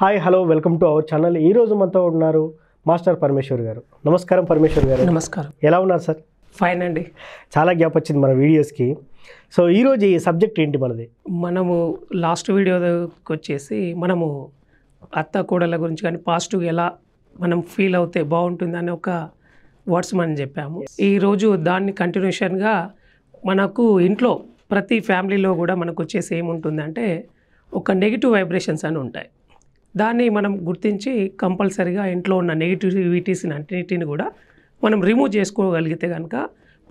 Hi hello welcome to our channel ఈ రోజు మనతో ఉన్నారు మాస్టర్ పరమేశ్వర్ గారు నమస్కారం పరమేశ్వర్ గారు నమస్కారం ఎలా ఉన్నారు సార్ ఫైన్ అండి చాలా గ్యాప్ వచ్చింది మన వీడియోస్కి సో ఈరోజు ఈ సబ్జెక్ట్ ఏంటి మనది మనము లాస్ట్ వీడియోకి వచ్చేసి మనము అత్త కోడల గురించి కానీ పాజిటివ్ ఎలా మనం ఫీల్ అవుతే బాగుంటుందని ఒక వర్డ్స్ మనం చెప్పాము ఈరోజు దాన్ని కంటిన్యూషన్గా మనకు ఇంట్లో ప్రతి ఫ్యామిలీలో కూడా మనకు వచ్చేసి ఏముంటుందంటే ఒక నెగిటివ్ వైబ్రేషన్స్ అని ఉంటాయి దాన్ని మనం గుర్తించి కంపల్సరిగా ఇంట్లో ఉన్న నెగిటివిటీస్ని అన్నిటిని కూడా మనం రిమూవ్ చేసుకోగలిగితే కనుక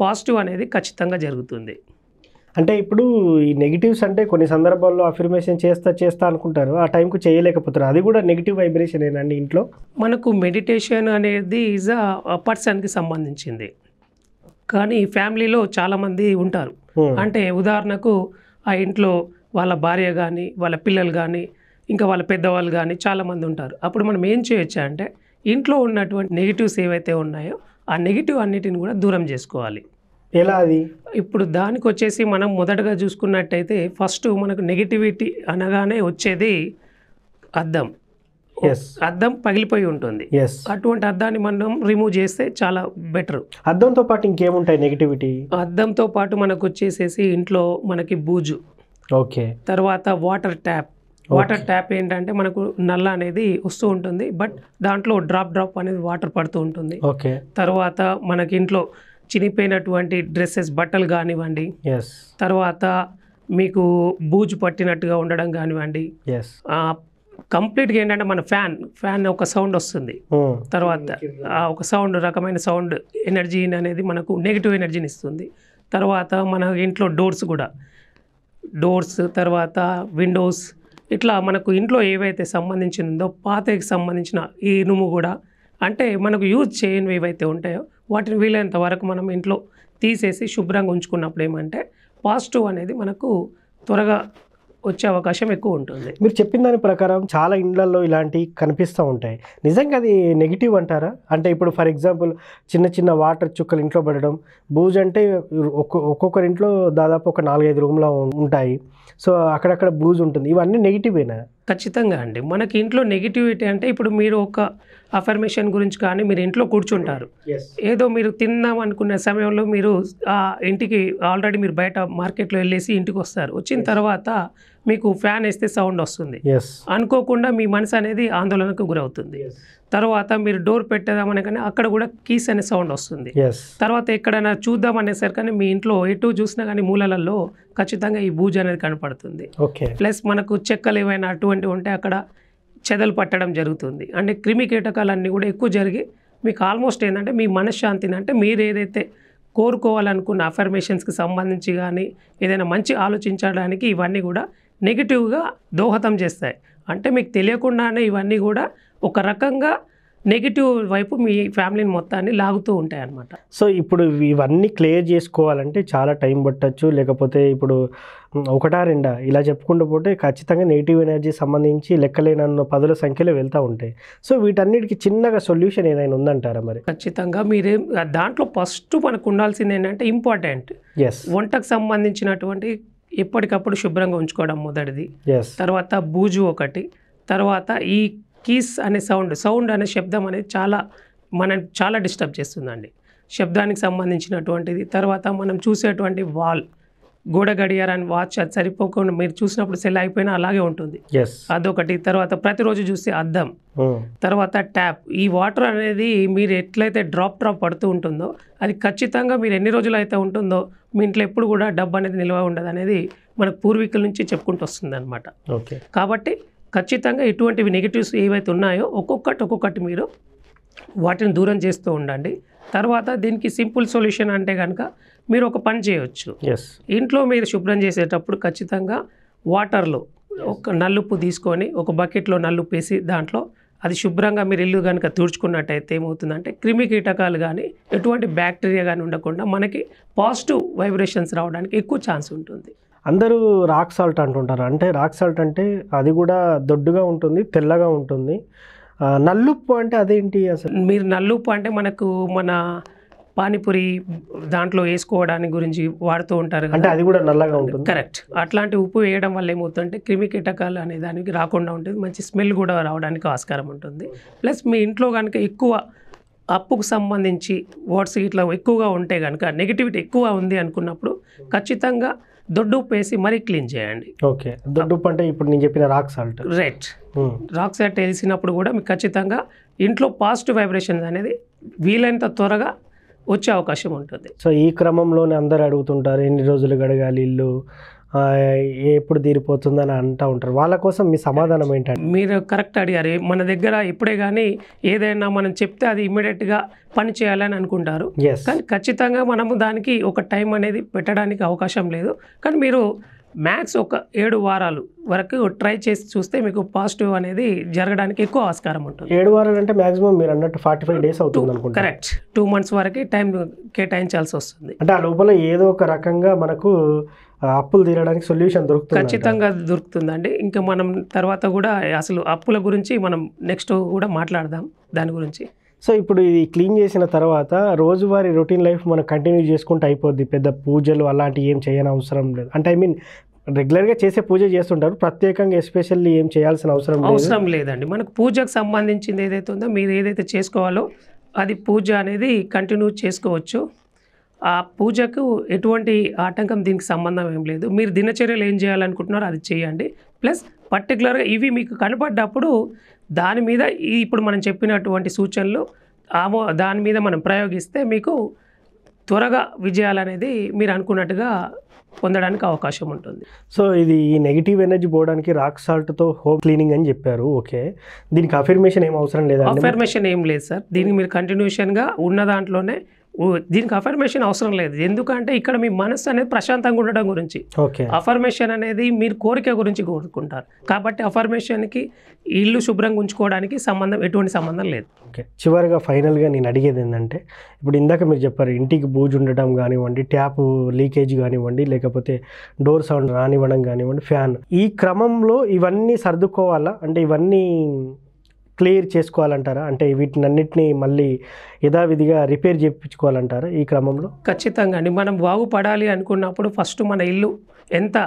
పాజిటివ్ అనేది ఖచ్చితంగా జరుగుతుంది అంటే ఇప్పుడు ఈ నెగిటివ్స్ అంటే కొన్ని సందర్భాల్లో అఫిర్మేషన్ చేస్తా చేస్తా అనుకుంటారు ఆ టైంకు చేయలేకపోతున్నారు అది కూడా నెగిటివ్ వైబ్రేషన్ ఏనండి ఇంట్లో మనకు మెడిటేషన్ అనేది ఈజ్ అ పర్సన్కి సంబంధించింది కానీ ఫ్యామిలీలో చాలామంది ఉంటారు అంటే ఉదాహరణకు ఆ ఇంట్లో వాళ్ళ భార్య కానీ వాళ్ళ పిల్లలు కానీ ఇంకా వాళ్ళ పెద్దవాళ్ళు కానీ చాలామంది ఉంటారు అప్పుడు మనం ఏం చేయొచ్చా అంటే ఇంట్లో ఉన్నటువంటి నెగిటివ్స్ ఏవైతే ఉన్నాయో ఆ నెగిటివ్ అన్నిటిని కూడా దూరం చేసుకోవాలి ఎలా అది ఇప్పుడు దానికి వచ్చేసి మనం మొదటగా చూసుకున్నట్టయితే ఫస్ట్ మనకు నెగిటివిటీ అనగానే వచ్చేది అద్దం అద్దం పగిలిపోయి ఉంటుంది అటువంటి అద్దాన్ని మనం రిమూవ్ చేస్తే చాలా బెటర్ అద్దంతో పాటు ఇంకేముంటాయి నెగిటివిటీ అద్దంతో పాటు మనకు వచ్చేసేసి ఇంట్లో మనకి బూజు ఓకే తర్వాత వాటర్ ట్యాప్ వాటర్ ట్యాప్ ఏంటంటే మనకు నల్ల అనేది వస్తూ ఉంటుంది బట్ దాంట్లో డ్రాప్ డ్రాప్ అనేది వాటర్ పడుతూ ఉంటుంది ఓకే తర్వాత మనకి ఇంట్లో చినిపోయినటువంటి డ్రెస్సెస్ బట్టలు కానివ్వండి తర్వాత మీకు బూజు పట్టినట్టుగా ఉండడం కానివ్వండి కంప్లీట్గా ఏంటంటే మన ఫ్యాన్ ఫ్యాన్ ఒక సౌండ్ వస్తుంది hmm. తర్వాత ఒక సౌండ్ రకమైన సౌండ్ ఎనర్జీ అనేది మనకు నెగిటివ్ ఎనర్జీని ఇస్తుంది తర్వాత మన ఇంట్లో డోర్స్ కూడా డోర్స్ తర్వాత విండోస్ ఇట్లా మనకు ఇంట్లో ఏవైతే సంబంధించిందో పాతకి సంబంధించిన ఈ ఇనుము కూడా అంటే మనకు యూజ్ చేయనివి ఏవైతే ఉంటాయో వాటిని వీలైనంత వరకు మనం ఇంట్లో తీసేసి శుభ్రంగా ఉంచుకున్నప్పుడు ఏమంటే పాజిటివ్ అనేది మనకు త్వరగా వచ్చే అవకాశం ఎక్కువ ఉంటుంది మీరు చెప్పిన దాని ప్రకారం చాలా ఇండ్లలో ఇలాంటివి కనిపిస్తూ ఉంటాయి నిజంగా అది నెగిటివ్ అంటారా అంటే ఇప్పుడు ఫర్ ఎగ్జాంపుల్ చిన్న చిన్న వాటర్ చుక్కలు ఇంట్లో పడడం బూజ్ అంటే ఒక్కొక్కరి ఇంట్లో దాదాపు ఒక నాలుగైదు రూమ్లో ఉంటాయి సో అక్కడక్కడ బూజ్ ఉంటుంది ఇవన్నీ నెగిటివేనా ఖచ్చితంగా అండి మనకి ఇంట్లో నెగిటివిటీ అంటే ఇప్పుడు మీరు ఒక అఫర్మేషన్ గురించి కానీ మీరు ఇంట్లో కూర్చుంటారు ఏదో మీరు తిన్నాం అనుకునే సమయంలో మీరు ఆ ఇంటికి ఆల్రెడీ మీరు బయట మార్కెట్లో వెళ్ళేసి ఇంటికి వస్తారు వచ్చిన తర్వాత మీకు ఫ్యాన్ వేస్తే సౌండ్ వస్తుంది అనుకోకుండా మీ మనసు అనేది ఆందోళనకు గురవుతుంది తర్వాత మీరు డోర్ పెట్టేదామనే కానీ అక్కడ కూడా కీస్ అనే సౌండ్ వస్తుంది తర్వాత ఎక్కడైనా చూద్దామనేసరి కానీ మీ ఇంట్లో ఎటు చూసినా కానీ మూలలలో ఖచ్చితంగా ఈ బూజు అనేది కనపడుతుంది ప్లస్ మనకు చెక్కలు ఏవైనా అటువంటివి ఉంటే అక్కడ చెదలు పట్టడం జరుగుతుంది అంటే క్రిమి కీటకాలన్నీ కూడా ఎక్కువ జరిగి మీకు ఆల్మోస్ట్ ఏంటంటే మీ మనశ్శాంతిని అంటే మీరు ఏదైతే కోరుకోవాలనుకున్న అఫర్మేషన్స్కి సంబంధించి కానీ ఏదైనా మంచి ఆలోచించడానికి ఇవన్నీ కూడా నెగిటివ్గా దోహదం చేస్తాయి అంటే మీకు తెలియకుండానే ఇవన్నీ కూడా ఒక రకంగా నెగిటివ్ వైపు మీ ఫ్యామిలీని మొత్తాన్ని లాగుతూ ఉంటాయి అనమాట సో ఇప్పుడు ఇవన్నీ క్లియర్ చేసుకోవాలంటే చాలా టైం పట్టచ్చు లేకపోతే ఇప్పుడు ఒకటా రెండా ఇలా చెప్పుకుంటూ పోతే ఖచ్చితంగా నెగిటివ్ ఎనర్జీ సంబంధించి లెక్కలేనన్న పదుల సంఖ్యలో వెళ్తూ ఉంటాయి సో వీటన్నిటికి చిన్నగా సొల్యూషన్ ఏదైనా ఉందంటారా మరి ఖచ్చితంగా మీరు దాంట్లో ఫస్ట్ మనకు ఉండాల్సింది ఏంటంటే ఇంపార్టెంట్ ఎస్ వంటకు సంబంధించినటువంటి ఎప్పటికప్పుడు శుభ్రంగా ఉంచుకోవడం మొదటిది తర్వాత బూజు ఒకటి తర్వాత ఈ కీస్ అనే సౌండ్ సౌండ్ అనే శబ్దం అనేది చాలా మనం చాలా డిస్టర్బ్ చేస్తుందండి శబ్దానికి సంబంధించినటువంటిది తర్వాత మనం చూసేటువంటి వాల్ గోడ గడియారాన్ని వాచ్ అది సరిపోకుండా మీరు చూసినప్పుడు సెల్ అయిపోయినా అలాగే ఉంటుంది అదొకటి తర్వాత ప్రతిరోజు చూస్తే అద్దం hmm. తర్వాత ట్యాప్ ఈ వాటర్ అనేది మీరు ఎట్లయితే డ్రాప్ డ్రాప్ పడుతూ ఉంటుందో అది ఖచ్చితంగా మీరు ఎన్ని రోజులు అయితే ఉంటుందో మీ ఇంట్లో ఎప్పుడు కూడా డబ్బు అనేది నిల్వ ఉండదు అనేది మన పూర్వీకుల నుంచి చెప్పుకుంటూ వస్తుంది అనమాట కాబట్టి ఖచ్చితంగా ఇటువంటివి నెగిటివ్స్ ఏవైతే ఉన్నాయో ఒక్కొక్కటి ఒక్కొక్కటి మీరు వాటిని దూరం చేస్తూ ఉండండి తర్వాత దీనికి సింపుల్ సొల్యూషన్ అంటే కనుక మీరు ఒక పని చేయొచ్చు ఇంట్లో మీరు శుభ్రం చేసేటప్పుడు ఖచ్చితంగా వాటర్లో ఒక నల్లుప్పు తీసుకొని ఒక బకెట్లో నల్లుప్పు వేసి దాంట్లో అది శుభ్రంగా మీరు ఇల్లు కనుక తుడుచుకున్నట్టయితే ఏమవుతుందంటే క్రిమి కీటకాలు కానీ ఎటువంటి బ్యాక్టీరియా కానీ ఉండకుండా మనకి పాజిటివ్ వైబ్రేషన్స్ రావడానికి ఎక్కువ ఛాన్స్ ఉంటుంది అందరూ రాక్ సాల్ట్ అంటుంటారు అంటే రాక్ సాల్ట్ అంటే అది కూడా దొడ్డుగా ఉంటుంది తెల్లగా ఉంటుంది నల్లుప్పు అంటే అదేంటి అసలు మీరు నల్లుప్పు అంటే మనకు మన పానీపూరి దాంట్లో వేసుకోవడానికి గురించి వాడుతూ ఉంటారు అంటే అది కూడా నల్లగా ఉంటుంది కరెక్ట్ అట్లాంటి ఉప్పు వేయడం వల్ల ఏమవుతుందంటే క్రిమి కీటకాలు అనే దానికి రాకుండా ఉంటుంది మంచి స్మెల్ కూడా రావడానికి ఆస్కారం ఉంటుంది ప్లస్ మీ ఇంట్లో కనుక ఎక్కువ అప్పుకు సంబంధించి వాట్స్ ఇట్లా ఎక్కువగా ఉంటే కనుక నెగిటివిటీ ఎక్కువ ఉంది అనుకున్నప్పుడు ఖచ్చితంగా దొడ్డు ఉప్పు వేసి మరీ క్లీన్ చేయండి ఓకే దొడ్డు ఉప్పు అంటే ఇప్పుడు నేను చెప్పిన rock salt right hmm. Rock salt వేసినప్పుడు కూడా మీకు ఖచ్చితంగా ఇంట్లో పాజిటివ్ వైబ్రేషన్ అనేది వీలైనంత త్వరగా వచ్చే అవకాశం ఉంటుంది సో ఈ క్రమంలోనే అందరు అడుగుతుంటారు ఎన్ని రోజులు గడగాలి ఇల్లు ఎప్పుడు తీరిపోతుందని అంటూ ఉంటారు వాళ్ళ కోసం మీ సమాధానం ఏంటంటే మీరు కరెక్ట్ అడిగారు మన దగ్గర ఇప్పుడే కానీ ఏదైనా మనం చెప్తే అది ఇమ్మీడియట్గా పని చేయాలని అనుకుంటారు కానీ ఖచ్చితంగా మనము దానికి ఒక టైం అనేది పెట్టడానికి అవకాశం లేదు కానీ మీరు మ్యాథ్స్ ఒక ఏడు వారాలు వరకు ట్రై చేసి చూస్తే మీకు పాజిటివ్ అనేది జరగడానికి ఎక్కువ ఆస్కారం ఉంటుంది ఏడు వారాలు అంటే మాక్సిమం మీరు అన్నట్టు ఫార్టీ ఫైవ్ డేస్ అవుతుంది అనుకుంటా కరెక్ట్ టూ మంత్స్ వరకు టైం కేటాయించాల్సి వస్తుంది అంటే ఆ లోపల ఏదో ఒక రకంగా మనకు అప్పులు తీరడానికి సొల్యూషన్ దొరుకుతుంది ఖచ్చితంగా దొరుకుతుందండి ఇంకా మనం తర్వాత కూడా అసలు అప్పుల గురించి మనం నెక్స్ట్ కూడా మాట్లాడదాం దాని గురించి సో ఇప్పుడు ఇది క్లీన్ చేసిన తర్వాత రోజువారీ రొటీన్ లైఫ్ మనం కంటిన్యూ చేసుకుంటూ అయిపోద్ది పెద్ద పూజలు అలాంటివి ఏం చేయని అవసరం లేదు అంటే ఐ మీన్ రెగ్యులర్గా చేసే పూజ చేస్తుంటారు ప్రత్యేకంగా ఎస్పెషల్లీ ఏం చేయాల్సిన అవసరం అవసరం లేదండి మనకు పూజకు సంబంధించింది ఏదైతే ఉందో మీరు ఏదైతే చేసుకోవాలో అది పూజ అనేది కంటిన్యూ చేసుకోవచ్చు ఆ పూజకు ఎటువంటి ఆటంకం దీనికి సంబంధం ఏం లేదు మీరు దినచర్యలు ఏం చేయాలనుకుంటున్నారో అది చేయండి ప్లస్ పర్టికులర్గా ఇవి మీకు కనపడ్డప్పుడు దాని మీద ఈ ఇప్పుడు మనం చెప్పినటువంటి సూచనలు ఆమో దాని మీద మనం ప్రయోగిస్తే మీకు త్వరగా విజయాలు అనేది మీరు అనుకున్నట్టుగా పొందడానికి అవకాశం ఉంటుంది సో ఇది ఈ నెగిటివ్ ఎనర్జీ పోవడానికి రాక్ సాల్ట్తో హోమ్ క్లీనింగ్ అని చెప్పారు ఓకే దీనికి అఫర్మేషన్ ఏం అవసరం లేదా అఫర్మేషన్ ఏం లేదు సార్ దీనికి మీరు కంటిన్యూషన్గా ఉన్న దాంట్లోనే దీనికి అఫర్మేషన్ అవసరం లేదు ఎందుకంటే ఇక్కడ మీ మనసు అనేది ప్రశాంతంగా ఉండడం గురించి ఓకే అఫర్మేషన్ అనేది మీరు కోరిక గురించి కోరుకుంటారు కాబట్టి అఫర్మేషన్కి ఇల్లు శుభ్రంగా ఉంచుకోవడానికి సంబంధం ఎటువంటి సంబంధం లేదు ఓకే చివరిగా ఫైనల్గా నేను అడిగేది ఏంటంటే ఇప్పుడు ఇందాక మీరు చెప్పారు ఇంటికి బూజు ఉండడం కానివ్వండి ట్యాప్ లీకేజ్ కానివ్వండి లేకపోతే డోర్ సౌండ్ రానివ్వడం కానివ్వండి ఫ్యాన్ ఈ క్రమంలో ఇవన్నీ సర్దుకోవాలా అంటే ఇవన్నీ క్లియర్ చేసుకోవాలంటారా అంటే వీటిని అన్నింటినీ మళ్ళీ యథావిధిగా రిపేర్ చేయించుకోవాలంటారా ఈ క్రమంలో ఖచ్చితంగా అండి మనం బాగుపడాలి అనుకున్నప్పుడు ఫస్ట్ మన ఇల్లు ఎంత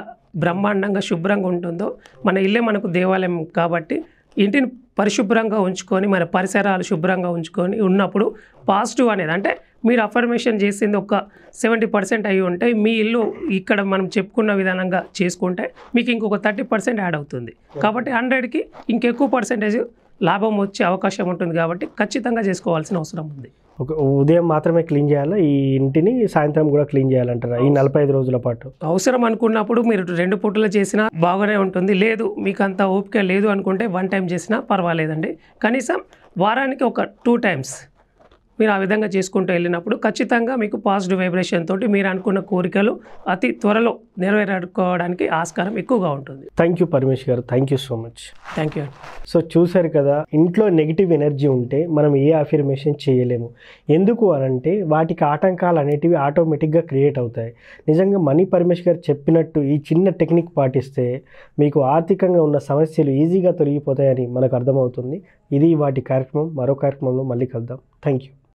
బ్రహ్మాండంగా శుభ్రంగా ఉంటుందో మన ఇల్లే మనకు దేవాలయం కాబట్టి ఇంటిని పరిశుభ్రంగా ఉంచుకొని మన పరిసరాలు శుభ్రంగా ఉంచుకొని ఉన్నప్పుడు పాజిటివ్ అనేది అంటే మీరు అఫర్మేషన్ చేసింది ఒక సెవెంటీ పర్సెంట్ అయి ఉంటే మీ ఇల్లు ఇక్కడ మనం చెప్పుకున్న విధానంగా చేసుకుంటే మీకు ఇంకొక థర్టీ పర్సెంట్ యాడ్ అవుతుంది కాబట్టి హండ్రెడ్కి ఇంకెక్కువ పర్సెంటేజ్ లాభం వచ్చే అవకాశం ఉంటుంది కాబట్టి ఖచ్చితంగా చేసుకోవాల్సిన అవసరం ఉంది ఓకే ఉదయం మాత్రమే క్లీన్ చేయాలా ఈ ఇంటిని సాయంత్రం కూడా క్లీన్ చేయాలంటారా ఈ నలభై ఐదు రోజుల పాటు అవసరం అనుకున్నప్పుడు మీరు రెండు పూటలు చేసినా బాగానే ఉంటుంది లేదు మీకు అంత ఓపిక లేదు అనుకుంటే వన్ టైం చేసినా పర్వాలేదండి కనీసం వారానికి ఒక టూ టైమ్స్ మీరు ఆ విధంగా చేసుకుంటూ వెళ్ళినప్పుడు ఖచ్చితంగా మీకు పాజిటివ్ వైబ్రేషన్ తోటి మీరు అనుకున్న కోరికలు అతి త్వరలో నెరవేరుకోవడానికి ఆస్కారం ఎక్కువగా ఉంటుంది thank you Paramesh garu thank you so much thank you so చూశారు కదా ఇంట్లో నెగిటివ్ ఎనర్జీ ఉంటే మనం ఏ అఫిర్మేషన్ చేయలేము ఎందుకు అనంటే వాటికి ఆటంకాలు అనేటివి ఆటోమేటిక్గా క్రియేట్ అవుతాయి నిజంగా మనీ పరమేష్ గారు చెప్పినట్టు ఈ చిన్న టెక్నిక్ పాటిస్తే మీకు ఆర్థికంగా ఉన్న సమస్యలు ఈజీగా తొలగిపోతాయని మనకు అర్థమవుతుంది ఇది వాటి కార్యక్రమం మరో కార్యక్రమంలో మళ్ళీ కలుద్దాం thank you